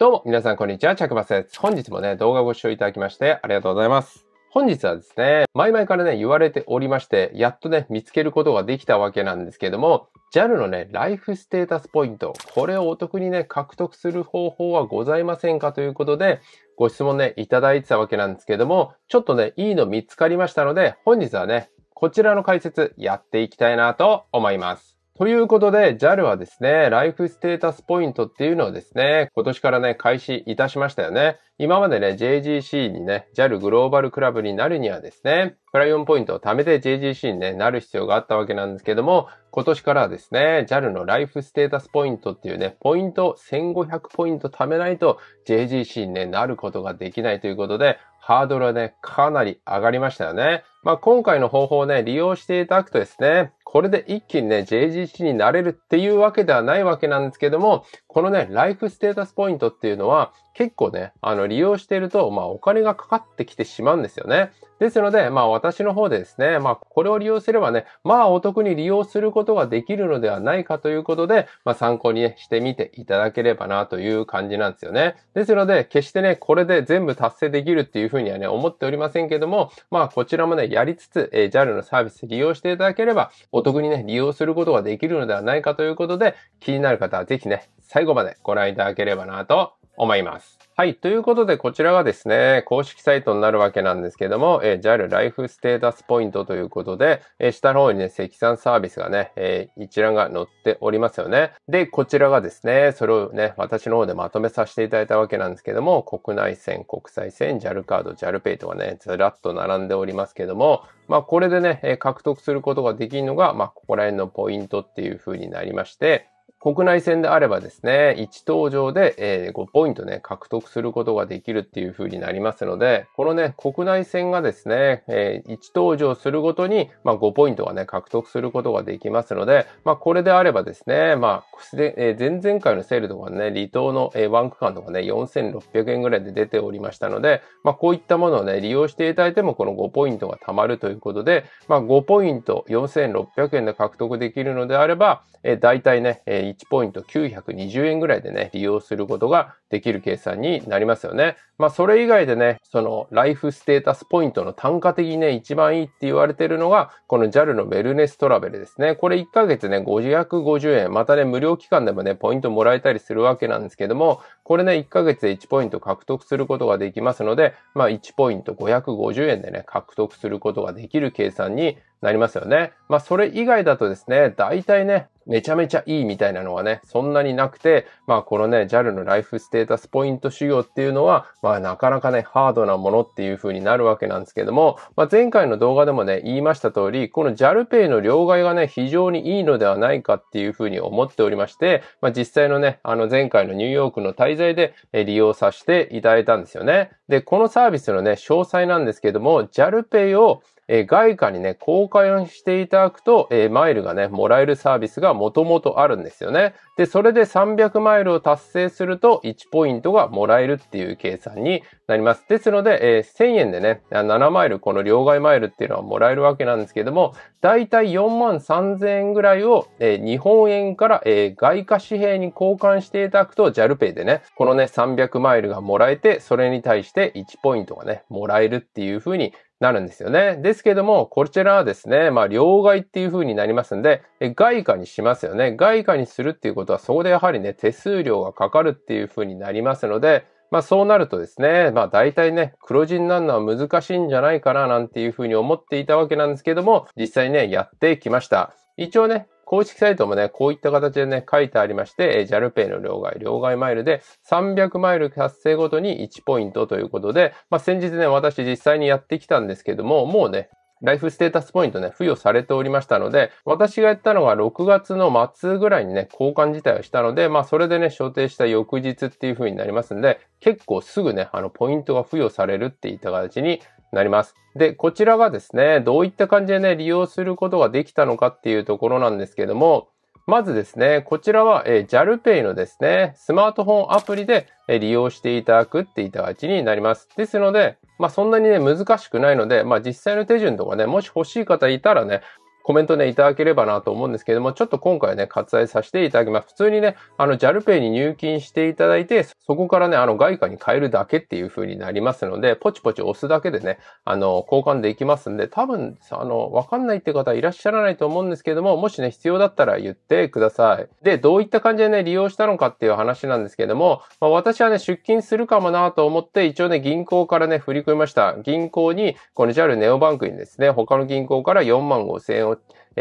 どうも、皆さん、こんにちは。着馬です。本日もね、動画ご視聴いただきまして、ありがとうございます。本日はですね、前々からね、言われておりまして、やっとね、見つけることができたわけなんですけども、JAL のね、ライフステータスポイント、これをお得にね、獲得する方法はございませんかということで、ご質問ね、いただいてたわけなんですけども、ちょっとね、いいの見つかりましたので、本日はね、こちらの解説やっていきたいなと思います。ということで、JAL はですね、ライフステータスポイントっていうのをですね、今年からね、開始いたしましたよね。今までね、JGC にね、JAL グローバルクラブになるにはですね、プライオンポイントを貯めて JGC に、ね、なる必要があったわけなんですけども、今年からはですね、JAL のライフステータスポイントっていうね、ポイント1500ポイント貯めないと JGC に、ね、なることができないということで、ハードルはね、かなり上がりましたよね。まあ、今回の方法をね、利用していただくとですね、これで一気にね、JGC になれるっていうわけではないわけなんですけども、このね、ライフステータスポイントっていうのは、結構ね、あの、利用していると、まあ、お金がかかってきてしまうんですよね。ですので、まあ、私の方でですね、まあ、これを利用すればね、まあ、お得に利用することができるのではないかということで、まあ、参考に、ね、してみていただければなという感じなんですよね。ですので、決してね、これで全部達成できるっていうふうにはね、思っておりませんけども、まあ、こちらもね、やりつつ、えー、JAL のサービス利用していただければ、おお得にね、利用することができるのではないかということで、気になる方はぜひね、最後までご覧いただければなと思います。はい。ということで、こちらがですね、公式サイトになるわけなんですけども、えー、JAL ライフステータスポイントということで、えー、下の方にね、積算サービスがね、えー、一覧が載っておりますよね。で、こちらがですね、それをね、私の方でまとめさせていただいたわけなんですけども、国内線、国際線、JAL カード、JALPay とかね、ずらっと並んでおりますけども、まあ、これでね、獲得することができるのが、まあ、ここら辺のポイントっていう風になりまして、国内戦であればですね、1登場で、え5ポイントね、獲得することができるっていう風になりますので、このね、国内戦がですね、え1登場するごとに、ま5ポイントがね、獲得することができますので、まあ、これであればですね、まあ、え前々回のセールとかね、離島の、えワン区間とかね、4600円ぐらいで出ておりましたので、まあ、こういったものをね、利用していただいても、この5ポイントが貯まるということで、まあ、5ポイント4600円で獲得できるのであれば、えー、大体ね、え1ポイント920円ぐらいでね、利用することができる計算になりますよね。まあ、それ以外でね、そのライフステータスポイントの単価的にね、一番いいって言われてるのが、この JAL のベルネストラベルですね。これ1ヶ月ね、550円。またね、無料期間でもね、ポイントもらえたりするわけなんですけども、これね、1ヶ月で1ポイント獲得することができますので、まあ、1ポイント550円でね、獲得することができる計算になりますよね。まあ、それ以外だとですね、大体ね、めちゃめちゃいいみたいなのはね、そんなになくて、まあこのね、JAL のライフステータスポイント修行っていうのは、まあなかなかね、ハードなものっていう風になるわけなんですけども、まあ前回の動画でもね、言いました通り、この JALPay の両替がね、非常にいいのではないかっていう風に思っておりまして、まあ実際のね、あの前回のニューヨークの滞在で利用させていただいたんですよね。で、このサービスのね、詳細なんですけども、JALPay をえー、外貨にね、交換していただくと、えー、マイルがね、もらえるサービスがもともとあるんですよね。で、それで300マイルを達成すると、1ポイントがもらえるっていう計算になります。ですので、えー、1000円でね、7マイル、この両替マイルっていうのはもらえるわけなんですけども、だいたい4万3000円ぐらいを、えー、日本円から、えー、外貨紙幣に交換していただくと、JALPay でね、このね、300マイルがもらえて、それに対して1ポイントがね、もらえるっていう風になるんですよね。ですけども、こちらはですね、まあ、両替っていう風になりますんで、外貨にしますよね。外貨にするっていうことは、そこでやはりね、手数料がかかるっていう風になりますので、まあ、そうなるとですね、まあ、大体ね、黒字になるのは難しいんじゃないかな、なんていう風に思っていたわけなんですけども、実際ね、やってきました。一応ね、公式サイトもね、こういった形でね、書いてありまして、え JALPay の両替、両替マイルで300マイル達成ごとに1ポイントということで、まあ、先日ね、私実際にやってきたんですけども、もうね、ライフステータスポイントね、付与されておりましたので、私がやったのが6月の末ぐらいにね、交換自体をしたので、まあそれでね、所定した翌日っていう風になりますんで、結構すぐね、あの、ポイントが付与されるっていった形になります。で、こちらがですね、どういった感じでね、利用することができたのかっていうところなんですけども、まずですね、こちらは、え JALPay のですね、スマートフォンアプリで、え利用していただくっていた形になります。ですので、まあそんなにね、難しくないので、まあ実際の手順とかね、もし欲しい方いたらね、コメントね、いただければなと思うんですけども、ちょっと今回ね、割愛させていただきます。普通にね、あの、JALPay に入金していただいて、そこからね、あの、外貨に変えるだけっていう風になりますので、ポチポチ押すだけでね、あの、交換できますんで、多分、あの、わかんないって方いらっしゃらないと思うんですけども、もしね、必要だったら言ってください。で、どういった感じでね、利用したのかっていう話なんですけども、まあ、私はね、出勤するかもなと思って、一応ね、銀行からね、振り込みました。銀行に、この JAL ネオバンクにですね、他の銀行から4万5千円を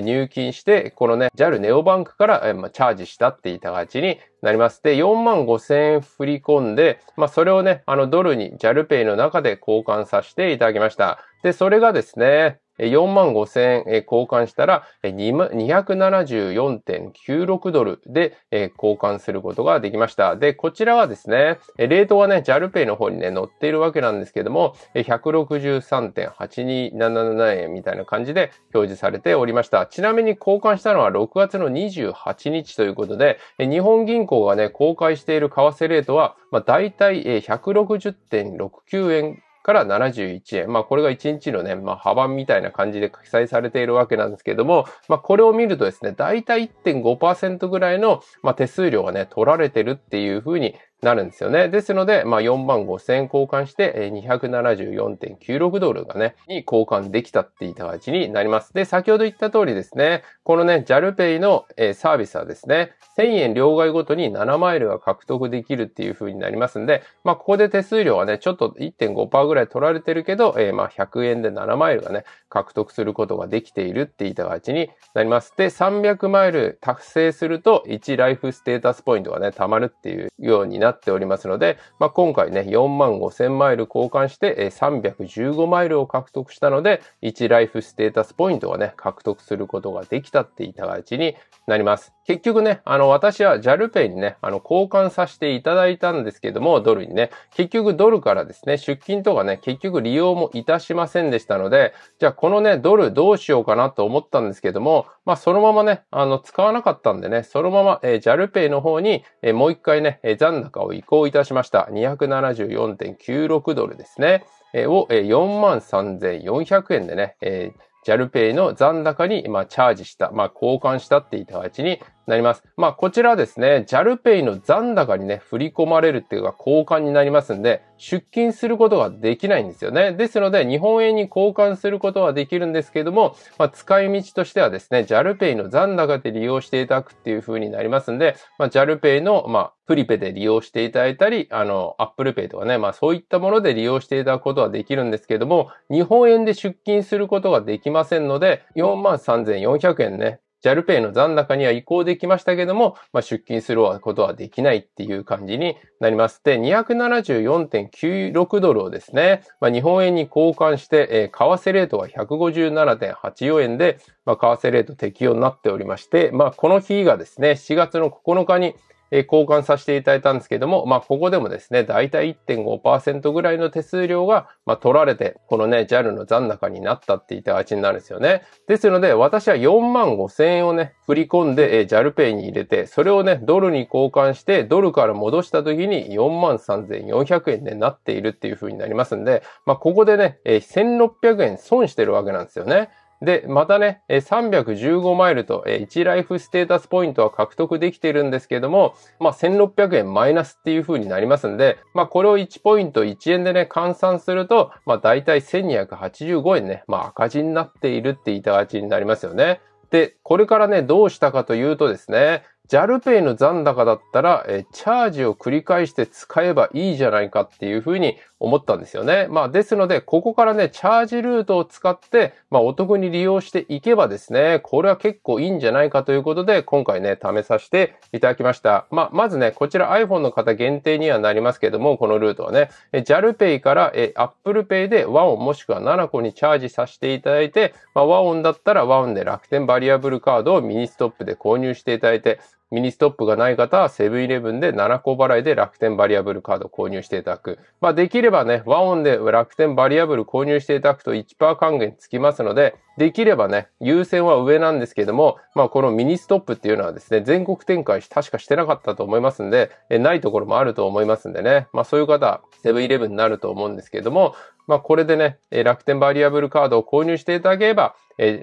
入金して、このね、JAL ネオバンクから、チャージしたって言った形になります。で、4万5千円振り込んで、まあ、それをね、あのドルに JAL ペイの中で交換させていただきました。で、それがですね、4万5千円交換したら、274.96ドルで交換することができました。で、こちらはですね、レートはね、JALPay の方にね、載っているわけなんですけども、163.8277円みたいな感じで表示されておりました。ちなみに交換したのは6月の28日ということで、日本銀行がね、公開している為替レートは、まあ、大体160.69円から71円。まあ、これが1日のね、まあ、幅みたいな感じで記載されているわけなんですけども、まあ、これを見るとですね、だいたい1.5%ぐらいの、まあ、手数料がね、取られてるっていうふうになるんですよね。ですので、まあ、4万5千円交換して、274.96ドルがね、に交換できたっていった形になります。で、先ほど言った通りですね、このね、JALPay の、サービスはですね、1000円両替ごとに7マイルが獲得できるっていう風になりますんで、まあ、ここで手数料はね、ちょっと1.5%ぐらい取られてるけど、えー、まあ、100円で7マイルがね、獲得することができているっていった形になります。で、300マイル達成すると、1ライフステータスポイントがね、貯まるっていうようになっておりますので、まあ、今回ね、4万5000マイル交換して、え315マイルを獲得したので、1ライフステータスポイントをね、獲得することができたっていた形になります。結局ね、あの、私は JALPay にね、あの、交換させていただいたんですけども、ドルにね、結局ドルからですね、出金とかね、結局利用もいたしませんでしたので、じゃあこのね、ドルどうしようかなと思ったんですけども、まあ、そのままね、あの、使わなかったんでね、そのまま、えー、JALPay の方に、えー、もう一回ね、えー、残高を移行いたしました。274.96ドルですね。えを、えー、43,400円でね、えー JALPay の残高に、まあ、チャージした、まあ、交換したって言った形になります。まあ、こちらですね、JALPay の残高にね、振り込まれるっていうか交換になりますんで、出金することができないんですよね。ですので、日本円に交換することはできるんですけれども、まあ、使い道としてはですね、JALPay の残高で利用していただくっていう風になりますんで、まあ、JALPay の、まあ、プリペで利用していただいたり、あの、Apple Pay とかね、まあそういったもので利用していただくことはできるんですけれども、日本円で出金することができませんので、43,400円ね、JALPay の残高には移行できましたけども、まあ、出金することはできないっていう感じになります。で、274.96ドルをですね、まあ、日本円に交換して、えー、為替レートは157.84円で、まあ、為替レート適用になっておりまして、まあ、この日がですね、4月の9日にえ交換させていただいたんですけども、まあ、ここでもですね、だいたい1.5%ぐらいの手数料が、ま取られて、このね、JAL の残高になったって言った味になるんですよね。ですので、私は4万5千円をね、振り込んで、え JALPay に入れて、それをね、ドルに交換して、ドルから戻した時に4万3400円でなっているっていう風になりますんで、まあ、ここでね、え1600円損してるわけなんですよね。で、またね、315マイルと1ライフステータスポイントは獲得できているんですけども、まあ、1600円マイナスっていう風になりますんで、まあ、これを1ポイント1円でね、換算すると、まあ、大体1285円ね、まあ、赤字になっているって言いたがちになりますよね。で、これからね、どうしたかというとですね、JALPay の残高だったら、えチャージを繰り返して使えばいいじゃないかっていうふうに思ったんですよね。まあですので、ここからね、チャージルートを使って、まあお得に利用していけばですね、これは結構いいんじゃないかということで、今回ね、試させていただきました。まあまずね、こちら iPhone の方限定にはなりますけども、このルートはね、JALPay から ApplePay で和音もしくは7個にチャージさせていただいて、まあ、和音だったら和音で楽天バリアブルカードをミニストップで購入していただいて、ミニストップがない方はセブンイレブンで7個払いで楽天バリアブルカード購入していただく。まあできればね、和音で楽天バリアブル購入していただくと1%還元つきますので、できればね、優先は上なんですけども、まあこのミニストップっていうのはですね、全国展開確かしてなかったと思いますんで、えないところもあると思いますんでね、まあそういう方、セブンイレブンになると思うんですけども、まあ、これでね、楽天バリアブルカードを購入していただければ、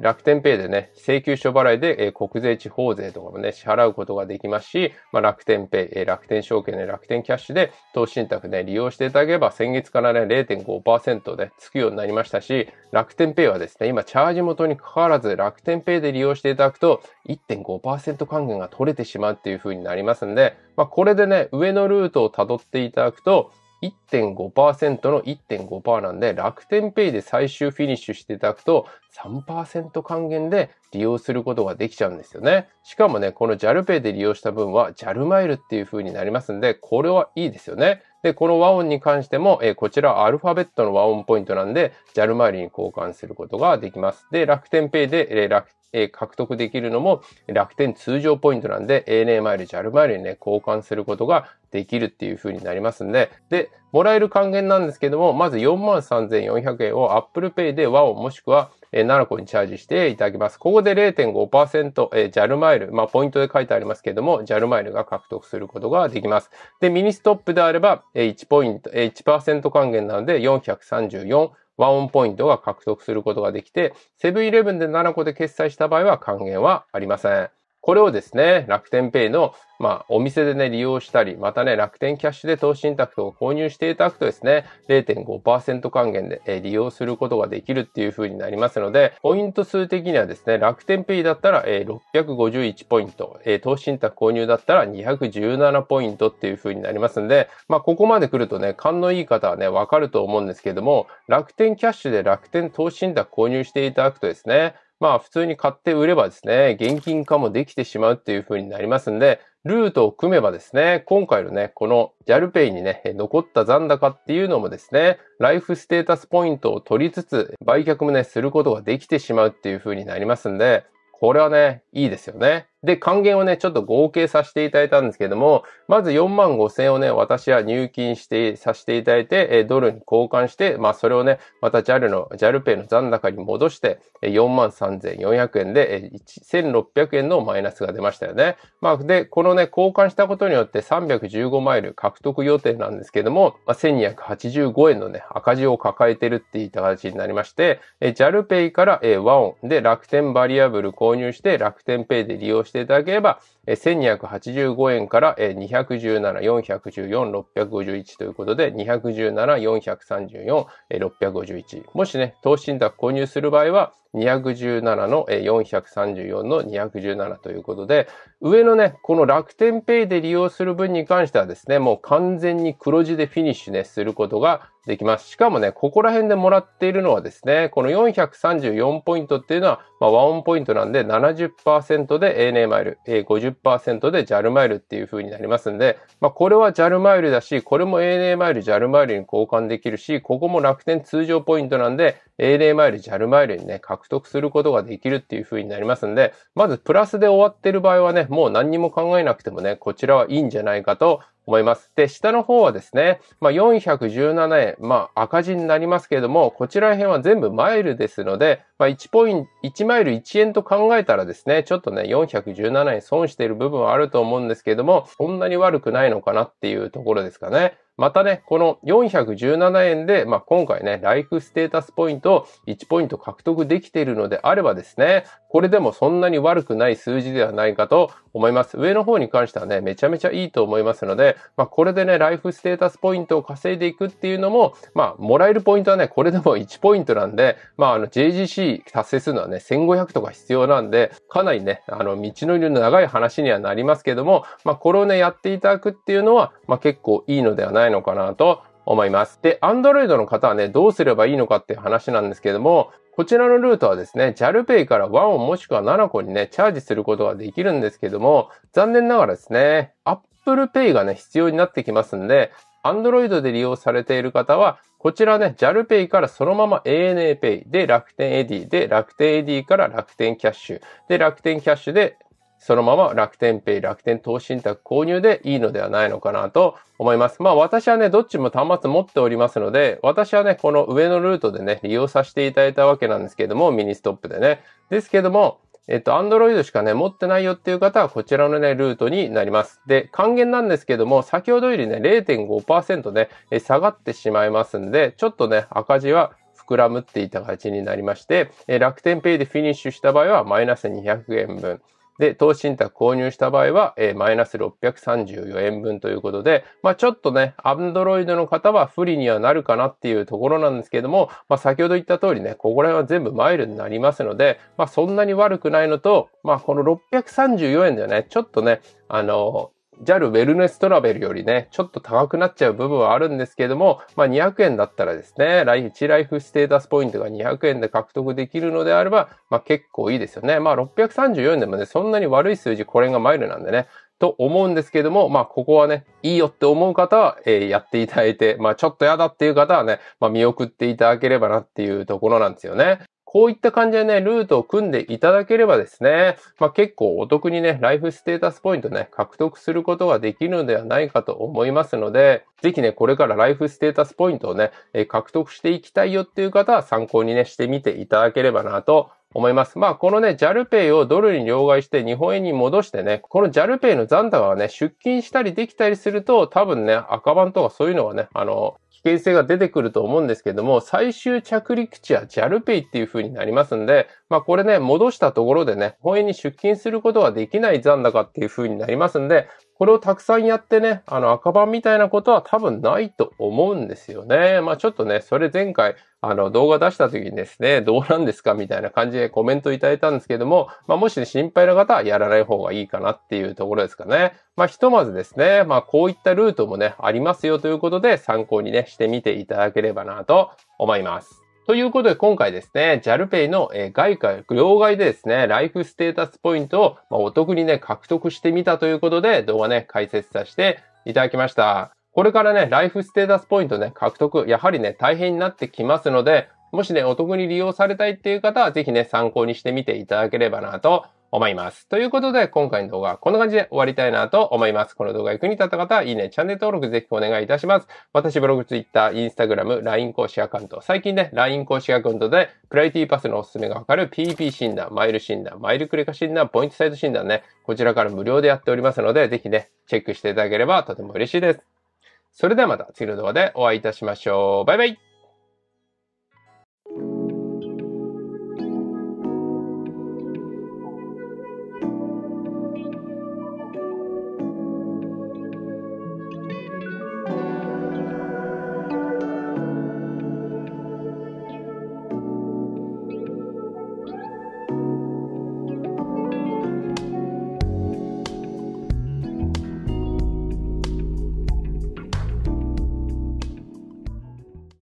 楽天ペイでね、請求書払いで、国税地方税とかもね、支払うことができますし、まあ、楽天ペイ、楽天証券で楽天キャッシュで投資信託ね、利用していただければ、先月からね、0.5%でつくようになりましたし、楽天ペイはですね、今、チャージ元に関わらず、楽天ペイで利用していただくと、1.5%還元が取れてしまうっていう風になりますんで、まあ、これでね、上のルートを辿っていただくと、1.5%の1.5%なんで、楽天ペイで最終フィニッシュしていただくと3%還元で利用することができちゃうんですよね。しかもね、この j a l ペイで利用した分は JAL マイルっていう風になりますんで、これはいいですよね。で、この和音に関しても、えー、こちらアルファベットの和音ポイントなんで、JAL マイルに交換することができます。で、楽天ペイで、えー、楽え獲得できるのも楽天通常ポイントなんで、ANA マイル、JAL マイルにね、交換することができるっていう風になりますんで、で、もらえる還元なんですけども、まず43,400円を Apple Pay で和をもしくは7個ナラコにチャージしていただきます。ここで0.5%、JAL マイル、まあ、ポイントで書いてありますけども、JAL マイルが獲得することができます。で、ミニストップであれば、ー、1ポイント、1%還元なので434オンポイントが獲得することができて、セブンイレブンで7個で決済した場合は還元はありません。これをですね、楽天ペイの、まあ、お店でね、利用したり、またね、楽天キャッシュで投資信託を購入していただくとですね、0.5%還元で利用することができるっていう風になりますので、ポイント数的にはですね、楽天ペイだったら651ポイント、投資信託購入だったら217ポイントっていう風になりますんで、まあ、ここまで来るとね、勘のいい方はね、わかると思うんですけども、楽天キャッシュで楽天投資信託購入していただくとですね、まあ普通に買って売ればですね、現金化もできてしまうっていう風になりますんで、ルートを組めばですね、今回のね、この JALPay にね、残った残高っていうのもですね、ライフステータスポイントを取りつつ、売却もね、することができてしまうっていう風になりますんで、これはね、いいですよね。で、還元をね、ちょっと合計させていただいたんですけども、まず4万5千をね、私は入金して、させていただいて、ドルに交換して、まあ、それをね、また JAL の、JALPay の残高に戻して、4万3400円で、1600円のマイナスが出ましたよね。まあ、で、このね、交換したことによって315マイル獲得予定なんですけども、まあ、1285円のね、赤字を抱えてるって言った形になりまして、JALPay から、えー、ワオンで楽天バリアブル購入して、楽天 Pay で利用してしていただければ、1285円から217、414、651ということで、217、434、651。もしね、投資信託購入する場合は、217の434の217ということで、上のね、この楽天ペイで利用する分に関してはですね、もう完全に黒字でフィニッシュね、することができます。しかもね、ここら辺でもらっているのはですね、この434ポイントっていうのは、まあ、ワンポイントなんで70%で ANA マイル、50% 1 0で JAL マイルっていう風になりますんで、まあ、これは JAL マイルだし、これも ANA マイル、JAL マイルに交換できるし、ここも楽天通常ポイントなんで、AD マイル、JAL マイルにね、獲得することができるっていう風になりますんで、まずプラスで終わってる場合はね、もう何にも考えなくてもね、こちらはいいんじゃないかと思います。で、下の方はですね、まあ、417円、まあ、赤字になりますけれども、こちら辺は全部マイルですので、まあ、1ポイント、1マイル1円と考えたらですね、ちょっとね、417円損している部分はあると思うんですけれども、そんなに悪くないのかなっていうところですかね。またね、この417円で、まあ、今回ね、ライフステータスポイントを1ポイント獲得できているのであればですね、これでもそんなに悪くない数字ではないかと思います。上の方に関してはね、めちゃめちゃいいと思いますので、まあ、これでね、ライフステータスポイントを稼いでいくっていうのも、まあ、もらえるポイントはね、これでも1ポイントなんで、まあ、あの、JGC 達成するのはね、1500とか必要なんで、かなりね、あの、道のりの長い話にはなりますけども、まあ、これをね、やっていただくっていうのは、まあ、結構いいのではないないのかなと思います。で、Android の方はね、どうすればいいのかっていう話なんですけども、こちらのルートはですね、JALPay から1をもしくは7個にね、チャージすることができるんですけども、残念ながらですね、Apple Pay がね、必要になってきますんで、Android で利用されている方は、こちらね、JALPay からそのまま ANAPay で楽天エディで楽天エディから楽天キャッシュで楽天キャッシュでそのまま楽天ペイ、楽天投資信託購入でいいのではないのかなと思います。まあ私はね、どっちも端末持っておりますので、私はね、この上のルートでね、利用させていただいたわけなんですけども、ミニストップでね。ですけども、えっと、アンドロイドしかね、持ってないよっていう方は、こちらのね、ルートになります。で、還元なんですけども、先ほどよりね、0.5%ね、下がってしまいますんで、ちょっとね、赤字は膨らむっていた形になりまして、楽天ペイでフィニッシュした場合は、マイナス200円分。で、投資信託購入した場合は、えー、マイナス634円分ということで、まあちょっとね、アンドロイドの方は不利にはなるかなっていうところなんですけども、まあ先ほど言った通りね、ここら辺は全部マイルになりますので、まあそんなに悪くないのと、まあこの634円でね、ちょっとね、あの、JAL ウェルネストラベルよりね、ちょっと高くなっちゃう部分はあるんですけども、まあ、200円だったらですね、ライ1ライフステータスポイントが200円で獲得できるのであれば、まあ、結構いいですよね。まあ、634円でもね、そんなに悪い数字、これがマイルなんでね、と思うんですけども、まあ、ここはね、いいよって思う方は、えー、やっていただいて、まあ、ちょっと嫌だっていう方はね、まあ、見送っていただければなっていうところなんですよね。こういった感じでね、ルートを組んでいただければですね、まあ、結構お得にね、ライフステータスポイントね、獲得することができるのではないかと思いますので、ぜひね、これからライフステータスポイントをね、え獲得していきたいよっていう方は参考にね、してみていただければなと思います。まあ、このね、JALPay をドルに両替して日本円に戻してね、この JALPay の残高がね、出勤したりできたりすると、多分ね、赤番とかそういうのはね、あの、危険性が出てくると思うんですけども、最終着陸地は JALPay っていう風になりますんで、まあこれね、戻したところでね、本営に出勤することはできない残高っていう風になりますんで、これをたくさんやってね、あの赤版みたいなことは多分ないと思うんですよね。まあちょっとね、それ前回あの動画出した時にですね、どうなんですかみたいな感じでコメントいただいたんですけども、まあもし、ね、心配な方はやらない方がいいかなっていうところですかね。まあひとまずですね、まあこういったルートもね、ありますよということで参考にね、してみていただければなと思います。ということで今回ですね、JALPay の外貨両替でですね、ライフステータスポイントをお得にね、獲得してみたということで動画ね、解説させていただきました。これからね、ライフステータスポイントね、獲得、やはりね、大変になってきますので、もしね、お得に利用されたいっていう方は、ぜひね、参考にしてみていただければなと思います。ということで、今回の動画はこんな感じで終わりたいなと思います。この動画役に立った方は、いいね、チャンネル登録ぜひお願いいたします。私、ブログ、ツイッター、インスタグラム、LINE 公式アカウント、最近ね、LINE 公式アカウントで、プライティパスのおすすめがわかる PP 診断、マイル診断、マイルクレカ診断、ポイントサイト診断ね、こちらから無料でやっておりますので、ぜひね、チェックしていただければとても嬉しいです。それではまた次の動画でお会いいたしましょう。バイバイ